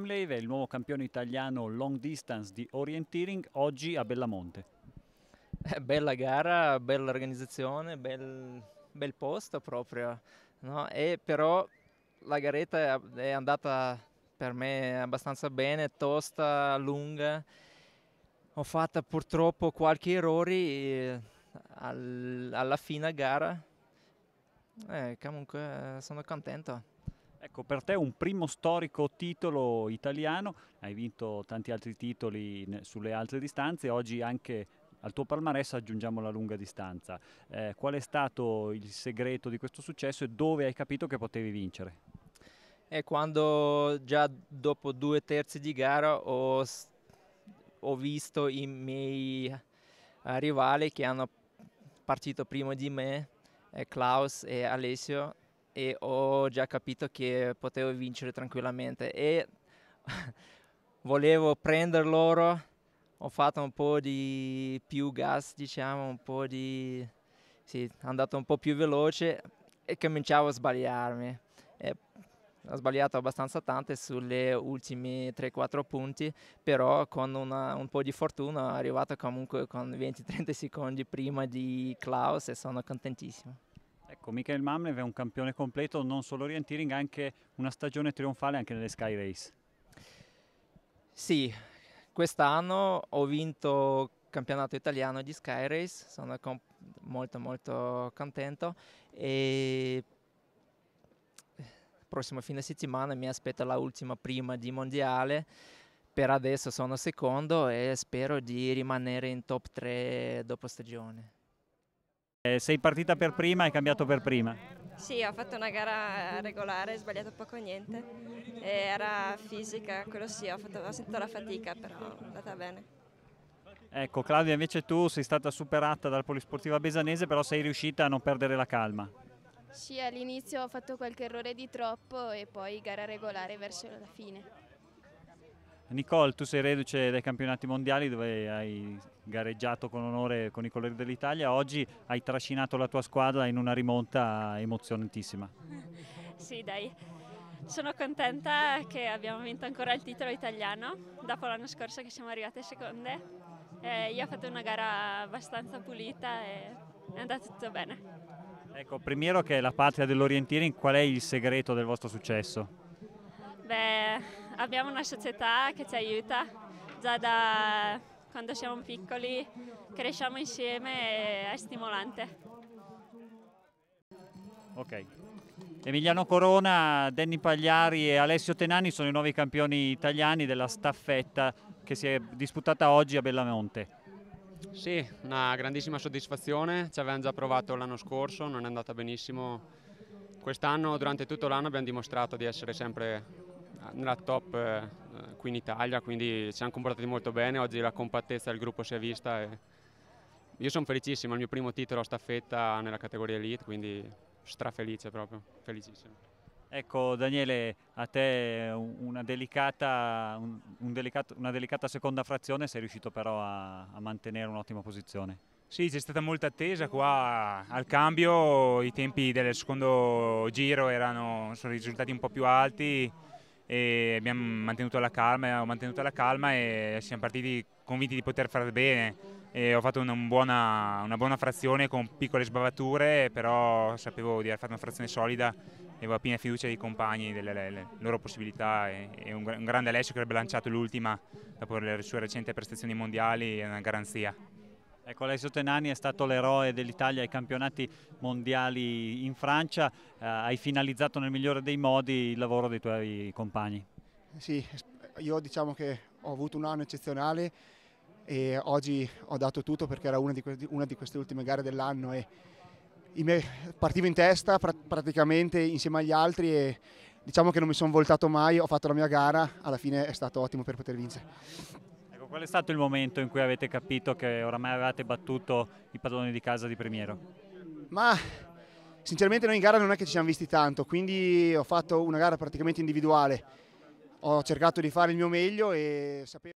Amleve, il nuovo campione italiano long distance di orienteering, oggi a Bellamonte. Eh, bella gara, bella organizzazione, bel, bel posto proprio, no? e però la garetta è andata per me abbastanza bene, tosta, lunga, ho fatto purtroppo qualche errore eh, alla fine gara, eh, comunque eh, sono contento. Ecco, per te un primo storico titolo italiano, hai vinto tanti altri titoli sulle altre distanze, oggi anche al tuo palmarès aggiungiamo la lunga distanza. Eh, qual è stato il segreto di questo successo e dove hai capito che potevi vincere? È eh, quando già dopo due terzi di gara ho, ho visto i miei eh, rivali che hanno partito prima di me, eh, Klaus e Alessio, e ho già capito che potevo vincere tranquillamente e volevo prendere loro, ho fatto un po' di più gas, diciamo, un po' di... sì, andato un po' più veloce e cominciavo a sbagliarmi. E ho sbagliato abbastanza tante sulle ultime 3-4 punti, però con una, un po' di fortuna ho arrivato comunque con 20-30 secondi prima di Klaus e sono contentissimo. Ecco, Michael Mamnev è un campione completo non solo orienteering, anche una stagione trionfale anche nelle Sky Race. Sì, quest'anno ho vinto il campionato italiano di Sky Race, sono molto molto contento e eh, prossimo fine settimana mi aspetta la ultima prima di mondiale. Per adesso sono secondo e spero di rimanere in top 3 dopo stagione. Eh, sei partita per prima e hai cambiato per prima? Sì, ho fatto una gara regolare, ho sbagliato poco o niente. Era fisica, quello sì, ho, fatto, ho sentito la fatica, però è andata bene. Ecco, Claudia, invece tu sei stata superata dal Polisportiva Besanese, però sei riuscita a non perdere la calma. Sì, all'inizio ho fatto qualche errore di troppo e poi gara regolare verso la fine. Nicole, tu sei reduce dai campionati mondiali dove hai gareggiato con onore con i colori dell'Italia, oggi hai trascinato la tua squadra in una rimonta emozionantissima. Sì, dai, sono contenta che abbiamo vinto ancora il titolo italiano dopo l'anno scorso che siamo arrivate seconde. Eh, io ho fatto una gara abbastanza pulita e è andato tutto bene. Ecco, Primiero che è la patria dell'Orientini, qual è il segreto del vostro successo? Beh, abbiamo una società che ci aiuta già da quando siamo piccoli, cresciamo insieme e è stimolante. Ok. Emiliano Corona, Danny Pagliari e Alessio Tenani sono i nuovi campioni italiani della staffetta che si è disputata oggi a Bellamonte. Sì, una grandissima soddisfazione, ci avevamo già provato l'anno scorso, non è andata benissimo. Quest'anno, durante tutto l'anno, abbiamo dimostrato di essere sempre nella top eh, qui in Italia, quindi ci siamo comportati molto bene, oggi la compattezza del gruppo si è vista e io sono felicissimo, è il mio primo titolo a staffetta nella categoria Elite, quindi strafelice proprio, felicissimo. Ecco Daniele, a te una delicata, un, un delicato, una delicata seconda frazione, sei riuscito però a, a mantenere un'ottima posizione. Sì, c'è stata molta attesa qua al cambio, i tempi del secondo giro erano, sono risultati un po' più alti, e abbiamo mantenuto la calma, ho mantenuto la calma e siamo partiti convinti di poter far bene. E ho fatto una, buona, una, buona, frazione con piccole sbavature, però sapevo di aver fatto una frazione solida e avevo piena fiducia dei compagni, delle loro possibilità e, e un, un, grande Alessio che avrebbe lanciato l'ultima dopo le sue recenti prestazioni mondiali è una garanzia. Ecco, Alessio Tenani è stato l'eroe dell'Italia ai campionati mondiali in Francia, eh, hai finalizzato nel migliore dei modi il lavoro dei tuoi compagni. Sì, io diciamo che ho avuto un anno eccezionale e oggi ho dato tutto perché era una di, que una di queste ultime gare dell'anno e partivo in testa pra praticamente insieme agli altri e diciamo che non mi sono voltato mai, ho fatto la mia gara, alla fine è stato ottimo per poter vincere. Qual è stato il momento in cui avete capito che oramai avevate battuto i padroni di casa di Premiero? Ma sinceramente noi in gara non è che ci siamo visti tanto, quindi ho fatto una gara praticamente individuale. Ho cercato di fare il mio meglio e sapevo...